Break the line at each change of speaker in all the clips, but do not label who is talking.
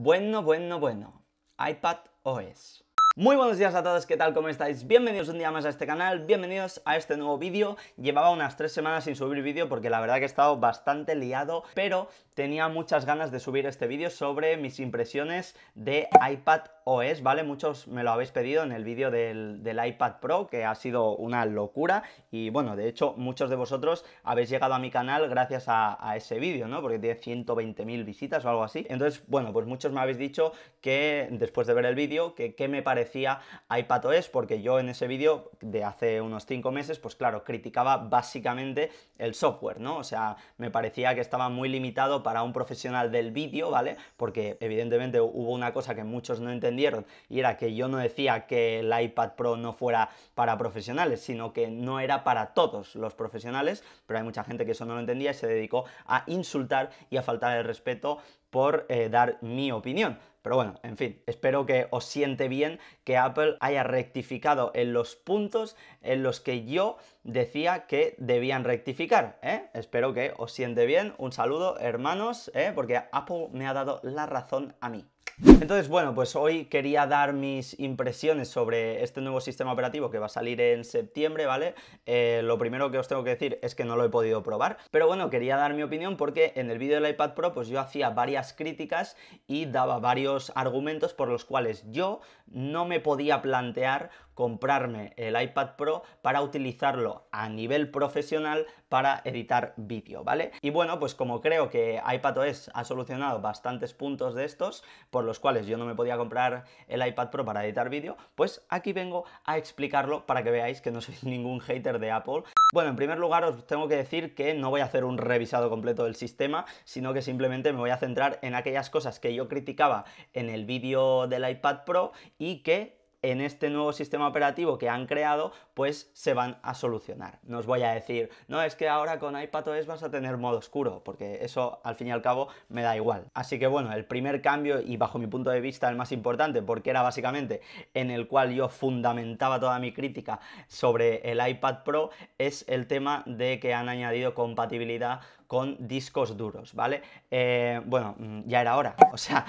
Bueno, bueno, bueno. iPad OS. Muy buenos días a todos, ¿qué tal? ¿Cómo estáis? Bienvenidos un día más a este canal, bienvenidos a este nuevo vídeo. Llevaba unas tres semanas sin subir vídeo porque la verdad que he estado bastante liado, pero tenía muchas ganas de subir este vídeo sobre mis impresiones de iPad OS, ¿vale? Muchos me lo habéis pedido en el vídeo del, iPad Pro, que ha sido una locura. Y bueno, de hecho, muchos de vosotros habéis llegado a mi canal gracias a, ese vídeo, ¿no? Porque tiene 120.000 visitas o algo así. Entonces, bueno, pues muchos me habéis dicho que, después de ver el vídeo, que qué me parecía iPad OS, porque yo en ese vídeo de hace unos 5 meses, pues claro, criticaba básicamente el software, ¿no? O sea, me parecía que estaba muy limitado para un profesional del vídeo, ¿vale? Porque evidentemente hubo una cosa que muchos no entendieron y era que yo no decía que el iPad Pro no fuera para profesionales, sino que no era para todos los profesionales, pero hay mucha gente que eso no lo entendía y se dedicó a insultar y a faltar el respeto por eh, dar mi opinión. Pero bueno, en fin, espero que os siente bien que Apple haya rectificado en los puntos en los que yo decía que debían rectificar. ¿eh? Espero que os siente bien. Un saludo, hermanos, ¿eh? porque Apple me ha dado la razón a mí. Entonces, bueno, pues hoy quería dar mis impresiones sobre este nuevo sistema operativo que va a salir en septiembre, ¿vale? Eh, lo primero que os tengo que decir es que no lo he podido probar, pero bueno, quería dar mi opinión porque en el vídeo del iPad Pro pues yo hacía varias críticas y daba varios argumentos por los cuales yo no me podía plantear comprarme el iPad Pro para utilizarlo a nivel profesional para editar vídeo, ¿vale? Y bueno, pues como creo que iPadOS ha solucionado bastantes puntos de estos, por los cuales yo no me podía comprar el iPad Pro para editar vídeo, pues aquí vengo a explicarlo para que veáis que no soy ningún hater de Apple. Bueno, en primer lugar os tengo que decir que no voy a hacer un revisado completo del sistema, sino que simplemente me voy a centrar en aquellas cosas que yo criticaba en el vídeo del iPad Pro y que en este nuevo sistema operativo que han creado, pues se van a solucionar. No os voy a decir, no, es que ahora con iPadOS vas a tener modo oscuro, porque eso al fin y al cabo me da igual. Así que bueno, el primer cambio y bajo mi punto de vista el más importante, porque era básicamente en el cual yo fundamentaba toda mi crítica sobre el iPad Pro, es el tema de que han añadido compatibilidad con discos duros, ¿vale? Eh, bueno, mm, ya era hora, o sea,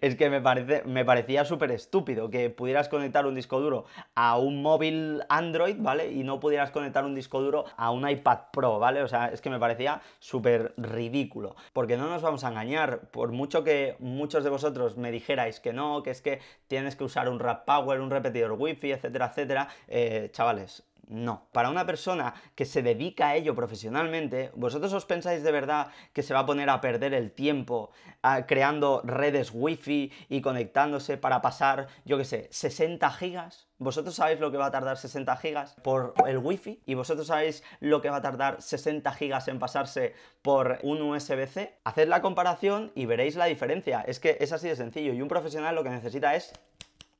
es que me, parece, me parecía súper estúpido que pudieras conectar un disco duro a un móvil Android, ¿vale? Y no pudieras conectar un disco duro a un iPad Pro, ¿vale? O sea, es que me parecía súper ridículo, porque no nos vamos a engañar, por mucho que muchos de vosotros me dijerais que no, que es que tienes que usar un Rap Power, un repetidor wifi etcétera, etcétera, eh, chavales, no, para una persona que se dedica a ello profesionalmente, ¿vosotros os pensáis de verdad que se va a poner a perder el tiempo ah, creando redes wifi y conectándose para pasar, yo qué sé, 60 gigas? ¿Vosotros sabéis lo que va a tardar 60 gigas por el wifi? ¿Y vosotros sabéis lo que va a tardar 60 gigas en pasarse por un USB-C? Haced la comparación y veréis la diferencia. Es que es así de sencillo y un profesional lo que necesita es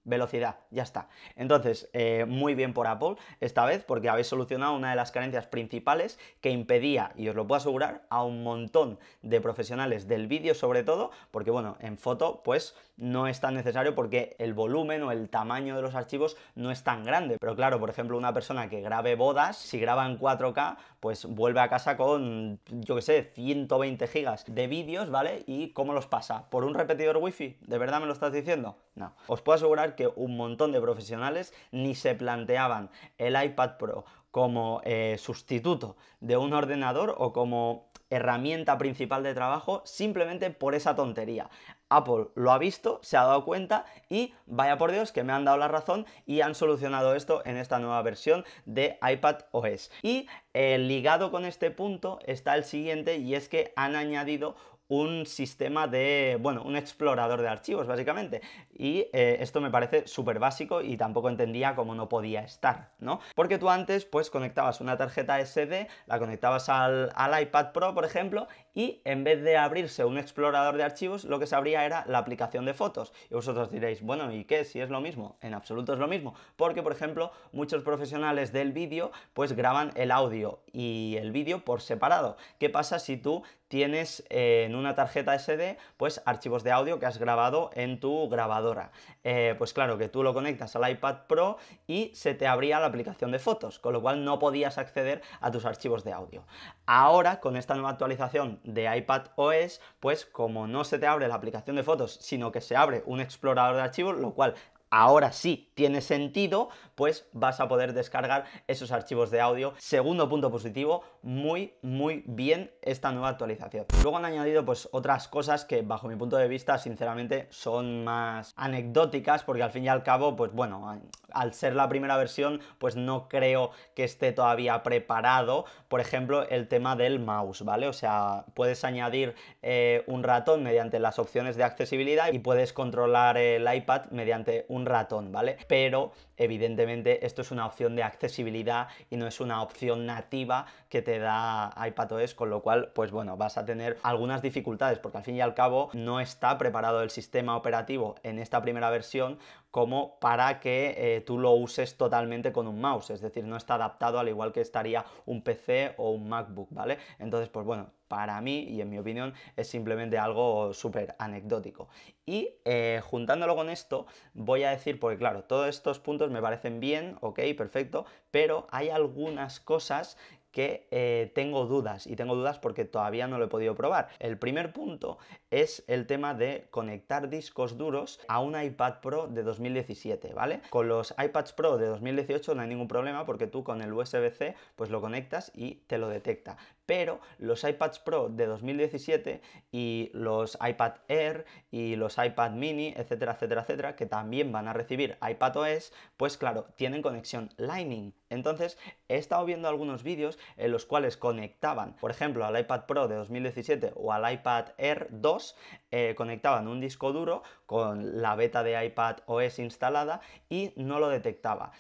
velocidad, ya está. Entonces, eh, muy bien por Apple esta vez porque habéis solucionado una de las carencias principales que impedía, y os lo puedo asegurar, a un montón de profesionales del vídeo sobre todo, porque bueno, en foto pues no es tan necesario porque el volumen o el tamaño de los archivos no es tan grande. Pero claro, por ejemplo, una persona que grabe bodas, si graba en 4K, pues vuelve a casa con, yo qué sé, 120 gigas de vídeos, ¿vale? ¿Y cómo los pasa? ¿Por un repetidor wifi? ¿De verdad me lo estás diciendo? No. Os puedo asegurar que un montón de profesionales ni se planteaban el iPad Pro como eh, sustituto de un ordenador o como herramienta principal de trabajo simplemente por esa tontería. Apple lo ha visto, se ha dado cuenta y vaya por Dios que me han dado la razón y han solucionado esto en esta nueva versión de iPad OS. Y eh, ligado con este punto está el siguiente y es que han añadido un sistema de, bueno, un explorador de archivos, básicamente. Y eh, esto me parece súper básico y tampoco entendía cómo no podía estar, ¿no? Porque tú antes, pues, conectabas una tarjeta SD, la conectabas al, al iPad Pro, por ejemplo, y en vez de abrirse un explorador de archivos, lo que se abría era la aplicación de fotos. Y vosotros diréis, bueno, ¿y qué? Si es lo mismo. En absoluto es lo mismo, porque por ejemplo, muchos profesionales del vídeo pues graban el audio y el vídeo por separado. ¿Qué pasa si tú tienes eh, en una tarjeta SD pues archivos de audio que has grabado en tu grabadora. Eh, pues claro que tú lo conectas al iPad Pro y se te abría la aplicación de fotos, con lo cual no podías acceder a tus archivos de audio. Ahora con esta nueva actualización de iPad OS, pues como no se te abre la aplicación de fotos, sino que se abre un explorador de archivos, lo cual ahora sí tiene sentido, pues vas a poder descargar esos archivos de audio. Segundo punto positivo, muy, muy bien esta nueva actualización. Luego han añadido pues otras cosas que bajo mi punto de vista, sinceramente, son más anecdóticas, porque al fin y al cabo, pues bueno, al ser la primera versión, pues no creo que esté todavía preparado. Por ejemplo, el tema del mouse, ¿vale? O sea, puedes añadir eh, un ratón mediante las opciones de accesibilidad y puedes controlar el iPad mediante un ratón, ¿vale? Pero evidentemente esto es una opción de accesibilidad y no es una opción nativa que te da iPadOS, con lo cual, pues bueno, vas a tener algunas dificultades porque al fin y al cabo no está preparado el sistema operativo en esta primera versión como para que eh, tú lo uses totalmente con un mouse, es decir, no está adaptado al igual que estaría un PC o un MacBook, ¿vale? Entonces, pues bueno, para mí y en mi opinión es simplemente algo súper anecdótico. Y eh, juntándolo con esto, voy a decir, porque claro, todos estos puntos me parecen bien, ok, perfecto, pero hay algunas cosas que eh, tengo dudas y tengo dudas porque todavía no lo he podido probar. El primer punto es el tema de conectar discos duros a un iPad Pro de 2017, ¿vale? Con los iPads Pro de 2018 no hay ningún problema porque tú con el USB-C pues lo conectas y te lo detecta pero los iPads Pro de 2017 y los iPad Air y los iPad Mini, etcétera, etcétera, etcétera, que también van a recibir iPadOS, pues claro, tienen conexión Lightning. Entonces, he estado viendo algunos vídeos en los cuales conectaban, por ejemplo, al iPad Pro de 2017 o al iPad Air 2, eh, conectaban un disco duro con la beta de iPad OS instalada y no lo detectaba.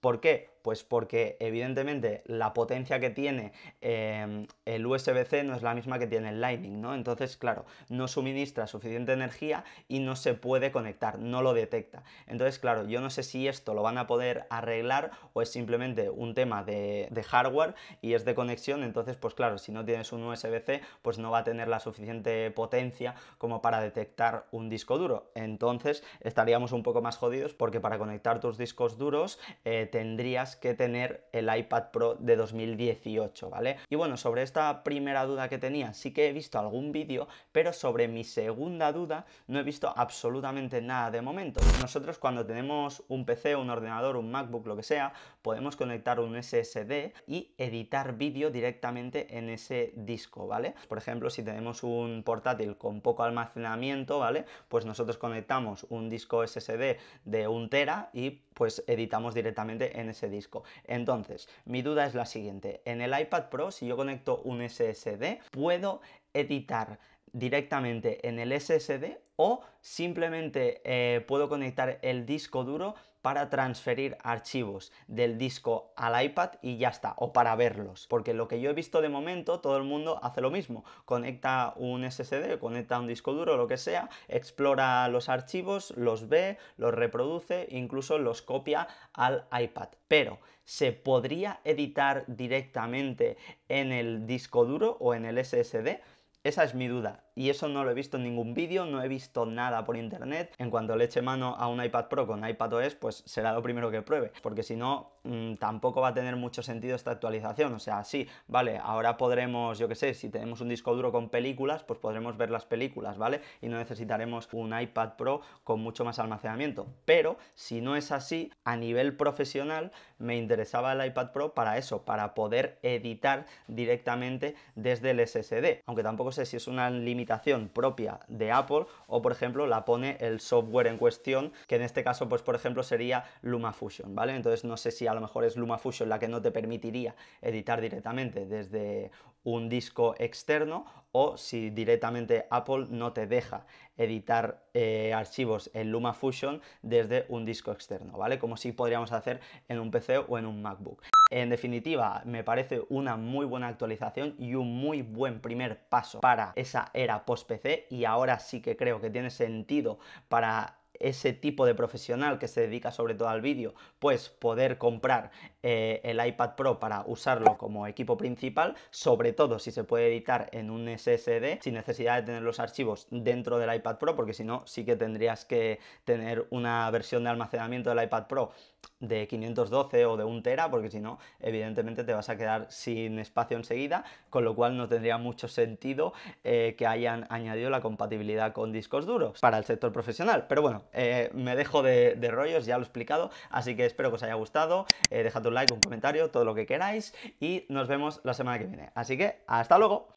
¿Por qué? Pues porque evidentemente la potencia que tiene em, el USB-C no es la misma que tiene el Lightning, ¿no? Entonces, claro, no suministra suficiente energía y no se puede conectar, no lo detecta. Entonces, claro, yo no sé si esto lo van a poder arreglar o es simplemente un tema de, hardware y es de conexión, entonces, pues claro, si no tienes un USB-C, pues no va a tener la suficiente potencia como para detectar un disco duro. Entonces, estaríamos un poco más jodidos porque para conectar tus discos duros eh, tendrías que tener el iPad Pro de 2018, ¿vale? Y bueno, sobre esta primera duda que tenía, sí que he visto algún vídeo, pero sobre mi segunda duda no he visto absolutamente nada de momento. Nosotros cuando tenemos un PC, un ordenador, un MacBook, lo que sea, podemos conectar un SSD y editar vídeo directamente en ese disco, ¿vale? Por ejemplo, si tenemos un portátil con poco almacenamiento, ¿vale? Pues nosotros conectamos un disco SSD de un tera y pues editamos directamente en ese disco entonces, mi duda es la siguiente. En el iPad Pro, si yo conecto un SSD, ¿puedo editar directamente en el SSD o simplemente eh, puedo conectar el disco duro para transferir archivos del disco al iPad y ya está, o para verlos. Porque lo que yo he visto de momento, todo el mundo hace lo mismo. Conecta un SSD, conecta un disco duro, lo que sea, explora los archivos, los ve, los reproduce, incluso los copia al iPad. Pero, ¿se podría editar directamente en el disco duro o en el SSD? Esa es mi duda, y eso no lo he visto en ningún vídeo, no he visto nada por internet. En cuanto le eche mano a un iPad Pro con iPadOS, pues será lo primero que pruebe, porque si no, Mm, tampoco va a tener mucho sentido esta actualización. O sea, sí, vale, ahora podremos, yo que sé, si tenemos un disco duro con películas, pues podremos ver las películas, ¿vale? Y no necesitaremos un iPad Pro con mucho más almacenamiento. Pero si no es así, a nivel profesional me interesaba el iPad Pro para eso, para poder editar directamente desde el SSD. Aunque tampoco sé si es una limitación propia de Apple o, por ejemplo, la pone el software en cuestión, que en este caso, pues por ejemplo, sería LumaFusion, ¿vale? Entonces no sé si a lo mejor es LumaFusion la que no te permitiría editar directamente desde un disco externo o si directamente Apple no te deja editar eh, archivos en LumaFusion desde un disco externo, ¿vale? Como si podríamos hacer en un PC o en un MacBook. En definitiva, me parece una muy buena actualización y un muy buen primer paso para esa era post-PC y ahora sí que creo que tiene sentido para ese tipo de profesional que se dedica sobre todo al vídeo, pues poder comprar eh, el iPad Pro para usarlo como equipo principal, sobre todo si se puede editar en un SSD, sin necesidad de tener los archivos dentro del iPad Pro, porque si no, sí que tendrías que tener una versión de almacenamiento del iPad Pro de 512 o de 1 tera, porque si no, evidentemente te vas a quedar sin espacio enseguida, con lo cual no tendría mucho sentido eh, que hayan añadido la compatibilidad con discos duros para el sector profesional. Pero bueno, eh, me dejo de, rollos, ya lo he explicado, así que espero que os haya gustado, eh, dejad un like, un comentario, todo lo que queráis y nos vemos la semana que viene. Así que hasta luego.